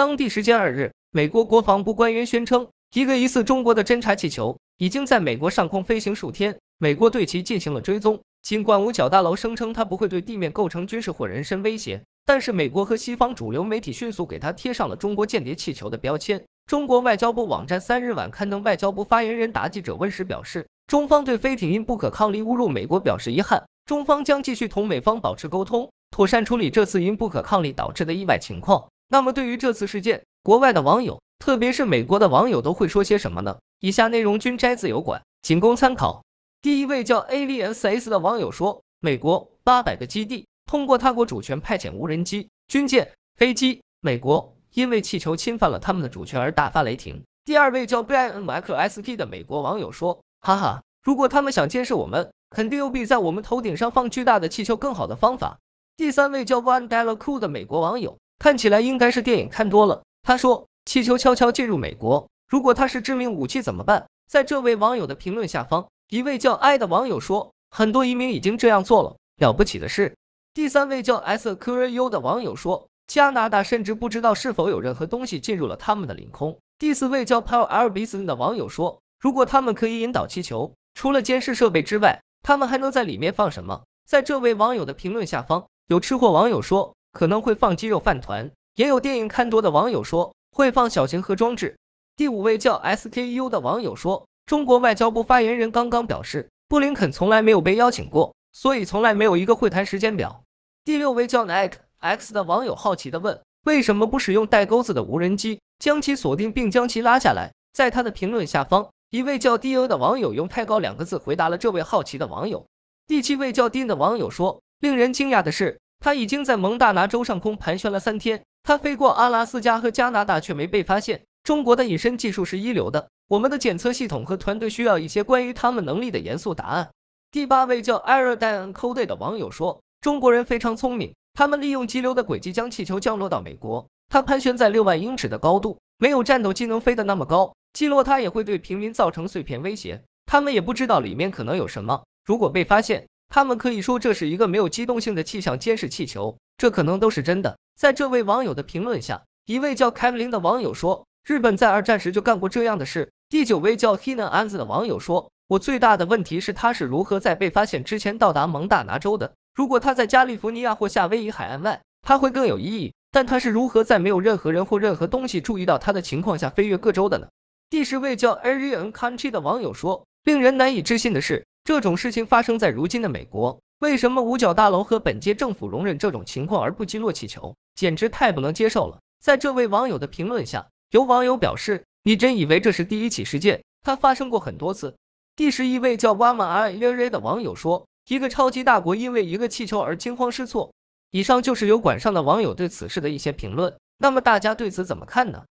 当地时间二日，美国国防部官员宣称，一个疑似中国的侦察气球已经在美国上空飞行数天，美国对其进行了追踪。尽管五角大楼声称它不会对地面构成军事或人身威胁，但是美国和西方主流媒体迅速给它贴上了“中国间谍气球”的标签。中国外交部网站三日晚刊登外交部发言人答记者问时表示，中方对飞艇因不可抗力误入美国表示遗憾，中方将继续同美方保持沟通，妥善处理这次因不可抗力导致的意外情况。那么对于这次事件，国外的网友，特别是美国的网友，都会说些什么呢？以下内容均摘自油管，仅供参考。第一位叫 AVSS 的网友说：“美国八百个基地通过他国主权派遣无人机、军舰、飞机，美国因为气球侵犯了他们的主权而大发雷霆。”第二位叫 BIMXK s 的美国网友说：“哈哈，如果他们想监视我们，肯定有比在我们头顶上放巨大的气球更好的方法。”第三位叫 o n e d e l a c o o l 的美国网友。看起来应该是电影看多了。他说：“气球悄悄进入美国，如果它是致命武器怎么办？”在这位网友的评论下方，一位叫爱的网友说：“很多移民已经这样做了，了不起的事。”第三位叫 S K R U 的网友说：“加拿大甚至不知道是否有任何东西进入了他们的领空。”第四位叫 P a L B S N 的网友说：“如果他们可以引导气球，除了监视设备之外，他们还能在里面放什么？”在这位网友的评论下方，有吃货网友说。可能会放鸡肉饭团，也有电影看多的网友说会放小型核装置。第五位叫 SKU 的网友说，中国外交部发言人刚刚表示，布林肯从来没有被邀请过，所以从来没有一个会谈时间表。第六位叫 n i k e X 的网友好奇的问，为什么不使用带钩子的无人机将其锁定并将其拉下来？在他的评论下方，一位叫 D O 的网友用太高两个字回答了这位好奇的网友。第七位叫 Dean 的网友说，令人惊讶的是。他已经在蒙大拿州上空盘旋了三天，他飞过阿拉斯加和加拿大，却没被发现。中国的隐身技术是一流的，我们的检测系统和团队需要一些关于他们能力的严肃答案。第八位叫 a r o d a n Cody 的网友说：“中国人非常聪明，他们利用急流的轨迹将气球降落到美国。它盘旋在六万英尺的高度，没有战斗机能飞得那么高，击落它也会对平民造成碎片威胁。他们也不知道里面可能有什么，如果被发现。”他们可以说这是一个没有机动性的气象监视气球，这可能都是真的。在这位网友的评论下，一位叫凯姆林的网友说：“日本在二战时就干过这样的事。”第九位叫 h i Hina a 安子的网友说：“我最大的问题是他是如何在被发现之前到达蒙大拿州的？如果他在加利福尼亚或夏威夷海岸外，他会更有意义。但他是如何在没有任何人或任何东西注意到他的情况下飞越各州的呢？”第十位叫 a r i a n Cunty 的网友说：“令人难以置信的是。”这种事情发生在如今的美国，为什么五角大楼和本届政府容忍这种情况而不击落气球，简直太不能接受了。在这位网友的评论下，有网友表示：“你真以为这是第一起事件？它发生过很多次。”第十一位叫 w a m a Ray 的网友说：“一个超级大国因为一个气球而惊慌失措。”以上就是有管上的网友对此事的一些评论。那么大家对此怎么看呢？